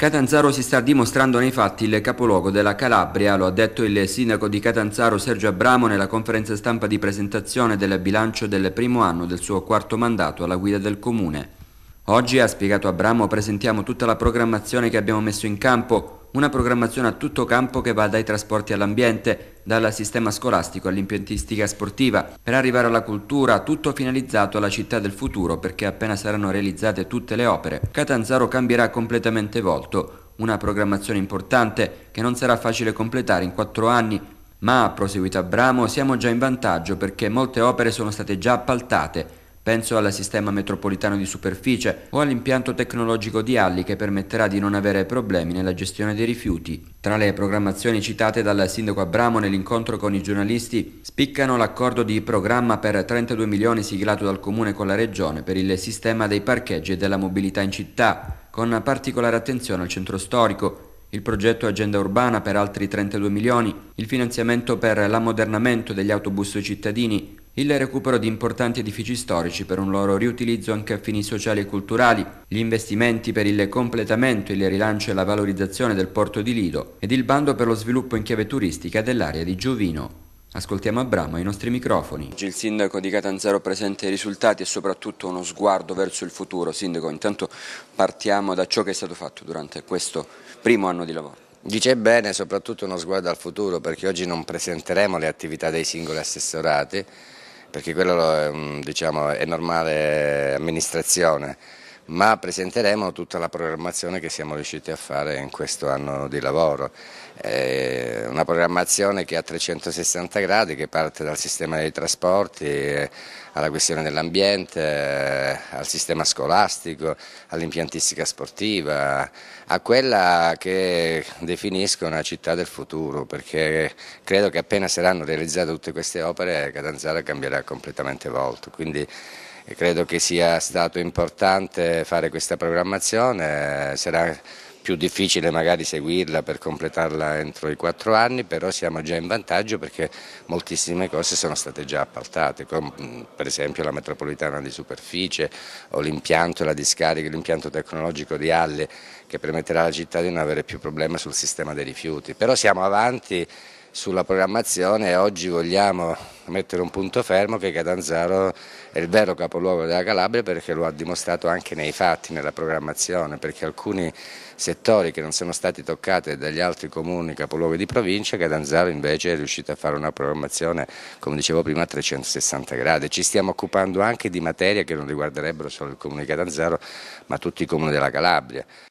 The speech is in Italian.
Catanzaro si sta dimostrando nei fatti il capoluogo della Calabria, lo ha detto il sindaco di Catanzaro Sergio Abramo nella conferenza stampa di presentazione del bilancio del primo anno del suo quarto mandato alla guida del comune. Oggi, ha spiegato Abramo, presentiamo tutta la programmazione che abbiamo messo in campo, una programmazione a tutto campo che va dai trasporti all'ambiente, dal sistema scolastico all'impiantistica sportiva, per arrivare alla cultura, tutto finalizzato alla città del futuro perché appena saranno realizzate tutte le opere, Catanzaro cambierà completamente volto, una programmazione importante che non sarà facile completare in quattro anni, ma, ha proseguito Abramo, siamo già in vantaggio perché molte opere sono state già appaltate Penso al sistema metropolitano di superficie o all'impianto tecnologico di Alli che permetterà di non avere problemi nella gestione dei rifiuti. Tra le programmazioni citate dal sindaco Abramo nell'incontro con i giornalisti spiccano l'accordo di programma per 32 milioni siglato dal comune con la regione per il sistema dei parcheggi e della mobilità in città, con particolare attenzione al centro storico il progetto Agenda Urbana per altri 32 milioni, il finanziamento per l'ammodernamento degli autobus cittadini, il recupero di importanti edifici storici per un loro riutilizzo anche a fini sociali e culturali, gli investimenti per il completamento, il rilancio e la valorizzazione del porto di Lido ed il bando per lo sviluppo in chiave turistica dell'area di Giovino. Ascoltiamo a Bramo i nostri microfoni. Oggi il sindaco di Catanzaro presenta i risultati e soprattutto uno sguardo verso il futuro. Sindaco, intanto partiamo da ciò che è stato fatto durante questo primo anno di lavoro. Dice bene soprattutto uno sguardo al futuro perché oggi non presenteremo le attività dei singoli assessorati perché quello ehm, diciamo, è normale amministrazione ma presenteremo tutta la programmazione che siamo riusciti a fare in questo anno di lavoro. È eh, una programmazione che è a 360 gradi, che parte dal sistema dei trasporti, eh, alla questione dell'ambiente, eh, al sistema scolastico, all'impiantistica sportiva, a quella che definisco una città del futuro, perché credo che appena saranno realizzate tutte queste opere Catanzaro cambierà completamente volto. Quindi e credo che sia stato importante fare questa programmazione, sarà più difficile magari seguirla per completarla entro i quattro anni, però siamo già in vantaggio perché moltissime cose sono state già appaltate, come per esempio la metropolitana di superficie o l'impianto, la discarica, l'impianto tecnologico di Alli che permetterà alla città di non avere più problemi sul sistema dei rifiuti. Però siamo avanti sulla programmazione e oggi vogliamo mettere un punto fermo che Catanzaro è il vero capoluogo della Calabria perché lo ha dimostrato anche nei fatti, nella programmazione, perché alcuni settori che non sono stati toccati dagli altri comuni capoluoghi di provincia, Catanzaro invece è riuscito a fare una programmazione, come dicevo prima, a 360 gradi. Ci stiamo occupando anche di materie che non riguarderebbero solo il comune di Catanzaro, ma tutti i comuni della Calabria.